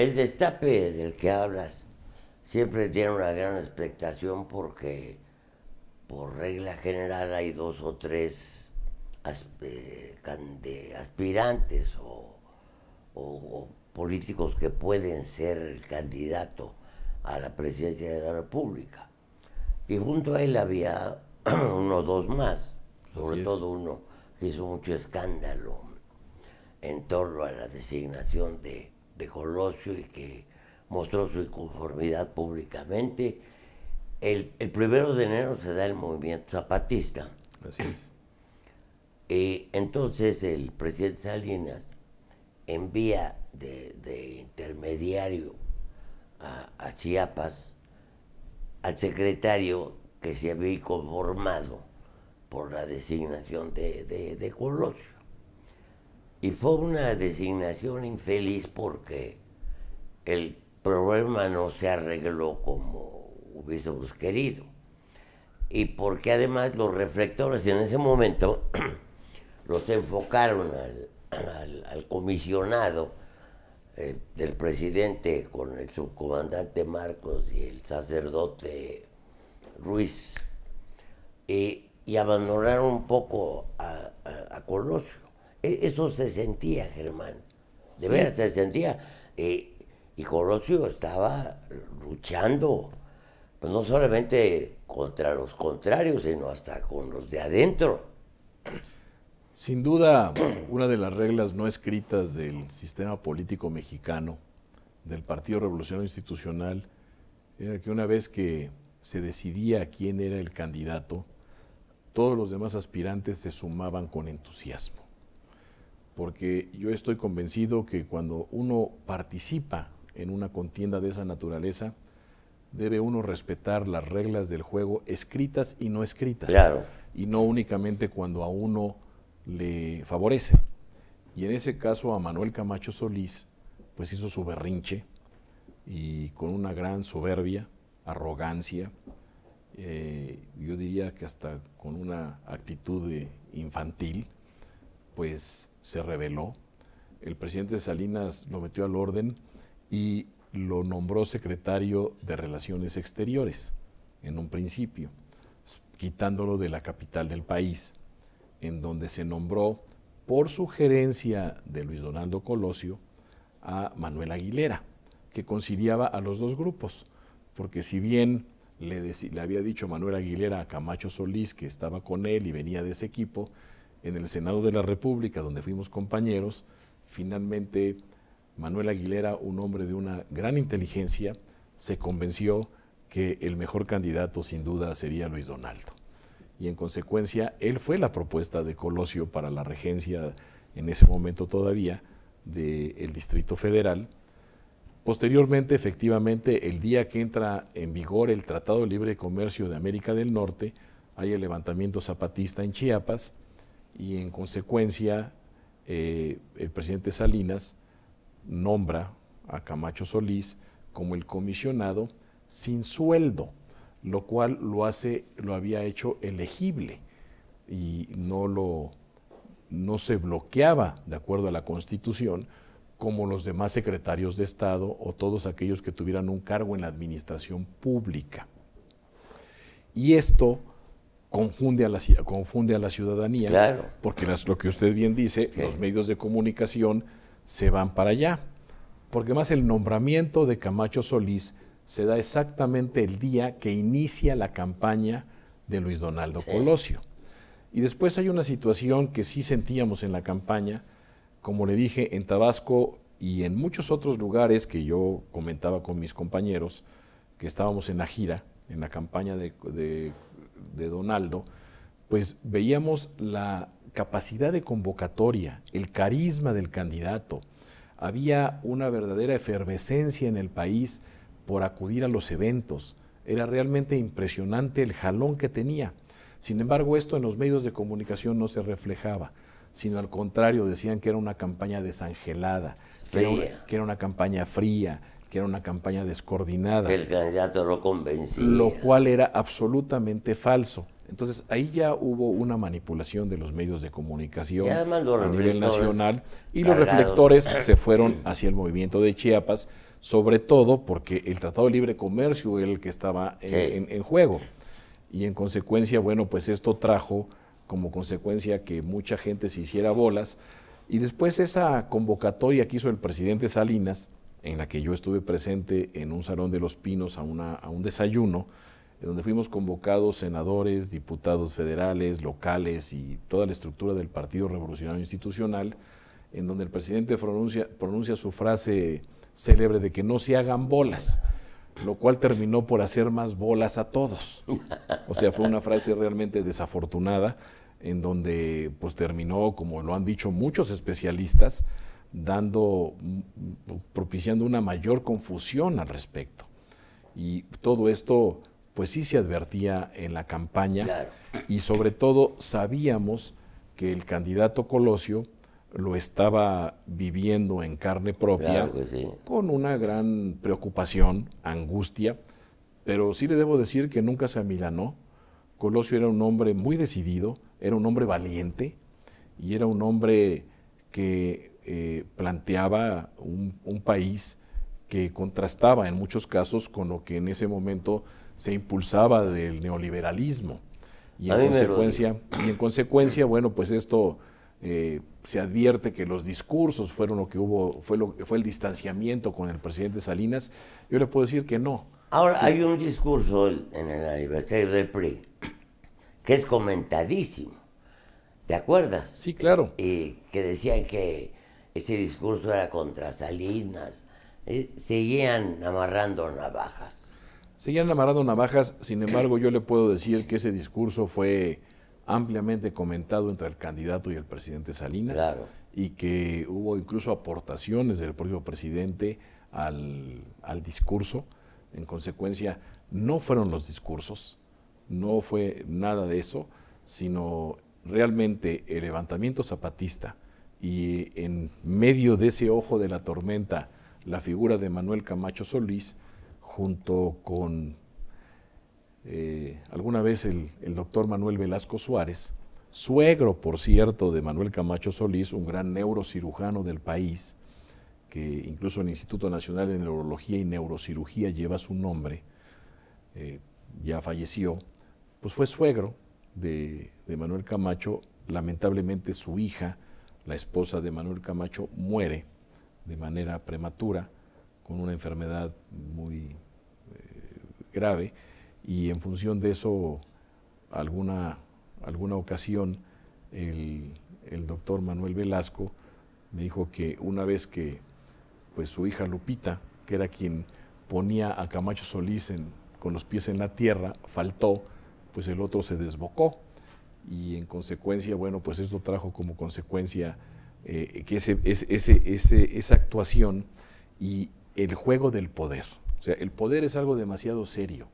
El destape del que hablas siempre tiene una gran expectación porque por regla general hay dos o tres eh, aspirantes o, políticos que pueden ser candidato a la presidencia de la República. Y junto a él había uno o dos más, sobre todo uno que hizo mucho escándalo en torno a la designación de de Colosio y que mostró su inconformidad públicamente. El, primero de enero se da el movimiento zapatista. Así es. Y entonces el presidente Salinas envía de, de intermediario a, Chiapas al secretario que se había conformado por la designación de Colosio. Y fue una designación infeliz porque el problema no se arregló como hubiésemos querido. Y porque además los reflectores en ese momento los enfocaron al, comisionado eh, del presidente con el subcomandante Marcos y el sacerdote Ruiz. Y, abandonaron un poco a, a Colosio. E, eso se sentía, Germán. De veras se sentía. y Colosio estaba luchando, pues, no solamente contra los contrarios, sino hasta con los de adentro. Sin duda, una de las reglas no escritas del sistema político mexicano, del Partido Revolucionario Institucional, era que una vez que se decidía quién era el candidato, todos los demás aspirantes se sumaban con entusiasmo porque yo estoy convencido que cuando uno participa en una contienda de esa naturaleza, debe uno respetar las reglas del juego escritas y no escritas. Claro. Y no únicamente cuando a uno le favorece. Y en ese caso a Manuel Camacho Solís, pues hizo su berrinche y con una gran soberbia, arrogancia, eh, yo diría que hasta con una actitud infantil, pues se rebeló. El presidente Salinas lo metió al orden y lo nombró secretario de Relaciones Exteriores en un principio, quitándolo de la capital del país, en donde se nombró, por sugerencia de Luis Donaldo Colosio, a Manuel Aguilera, que conciliaba a los dos grupos, porque si bien le, le había dicho Manuel Aguilera a Camacho Solís que estaba con él y venía de ese equipo, en el Senado de la República, donde fuimos compañeros, finalmente Manuel Aguilera, un hombre de una gran inteligencia, se convenció que el mejor candidato sin duda sería Luis Donaldo. Y en consecuencia, él fue la propuesta de Colosio para la regencia, en ese momento todavía, del Distrito Federal. Posteriormente, efectivamente, el día que entra en vigor el Tratado Libre de Comercio de América del Norte, hay el levantamiento zapatista en Chiapas, y en consecuencia eh, el presidente Salinas nombra a Camacho Solís como el comisionado sin sueldo, lo cual lo hace, lo había hecho elegible y no lo no se bloqueaba de acuerdo a la Constitución como los demás secretarios de Estado o todos aquellos que tuvieran un cargo en la administración pública. Y esto confunde a la, confunde a la ciudadanía, porque lo que usted bien dice, los medios de comunicación se van para allá. Porque además el nombramiento de Camacho Solís se da exactamente el día que inicia la campaña de Luis Donaldo Colosio. Y después hay una situación que sí sentíamos en la campaña, como le dije, en Tabasco y en muchos otros lugares que yo comentaba con mis compañeros, que estábamos en la gira, en la campaña de de Donaldo, pues veíamos la capacidad de convocatoria, el carisma del candidato. Había una verdadera efervescencia en el país por acudir a los eventos. Era realmente impresionante el jalón que tenía. Sin embargo, esto en los medios de comunicación no se reflejaba, sino al contrario, decían que era una campaña desangelada, que, era una, campaña fría, que era una campaña descoordinada. el candidato lo convencía. Lo cual era absolutamente falso. Entonces ahí ya hubo una manipulación de los medios de comunicación a nivel nacional y los reflectores se fueron hacia el movimiento de Chiapas, sobre todo porque el Tratado de Libre Comercio era el que estaba en, juego. Y en consecuencia, bueno, pues esto trajo como consecuencia que mucha gente se hiciera bolas y después esa convocatoria que hizo el presidente Salinas, en la que yo estuve presente en un salón de los pinos a, un desayuno, en donde fuimos convocados senadores, diputados federales, locales y toda la estructura del Partido Revolucionario Institucional, en donde el presidente pronuncia, pronuncia su frase célebre de que no se hagan bolas, lo cual terminó por hacer más bolas a todos. O sea, fue una frase realmente desafortunada, en donde pues terminó, como lo han dicho muchos especialistas, dando, mm, propiciando una mayor confusión al respecto. Y todo esto, pues sí se advertía en la campaña y sobre todo sabíamos que el candidato Colosio lo estaba viviendo en carne propia, con una gran preocupación, angustia, pero sí le debo decir que nunca se amilanó. Colosio era un hombre muy decidido, era un hombre valiente y era un hombre que eh, planteaba un, país que contrastaba en muchos casos con lo que en ese momento se impulsaba del neoliberalismo. Y en, consecuencia, en consecuencia, bueno, pues esto eh, se advierte que los discursos fueron lo que hubo, fue, fue el distanciamiento con el presidente Salinas. Yo le puedo decir que no. Ahora, hay un discurso en el aniversario del PRI que es comentadísimo. ¿Te acuerdas? Sí, claro. Y eh, que decían que ese discurso era contra Salinas. Eh, seguían amarrando navajas. Seguían amarrando navajas, sin embargo yo le puedo decir que ese discurso fue ampliamente comentado entre el candidato y el presidente Salinas. Claro. Y que hubo incluso aportaciones del propio presidente al, al discurso. En consecuencia, no fueron los discursos, no fue nada de eso, sino realmente el levantamiento zapatista y en medio de ese ojo de la tormenta la figura de Manuel Camacho Solís junto con eh, alguna vez el, doctor Manuel Velasco Suárez, suegro, por cierto, de Manuel Camacho Solís, un gran neurocirujano del país, que incluso el Instituto Nacional de Neurología y Neurocirugía lleva su nombre, eh, ya falleció, pues fue suegro de, Manuel Camacho. Lamentablemente su hija, la esposa de Manuel Camacho, muere de manera prematura con una enfermedad muy eh, grave y en función de eso alguna, alguna ocasión el, doctor Manuel Velasco me dijo que una vez que pues su hija Lupita, que era quien ponía a Camacho Solís con los pies en la tierra, faltó, pues el otro se desbocó y en consecuencia, bueno, pues esto trajo como consecuencia eh, que ese, esa actuación y el juego del poder. O sea, el poder es algo demasiado serio.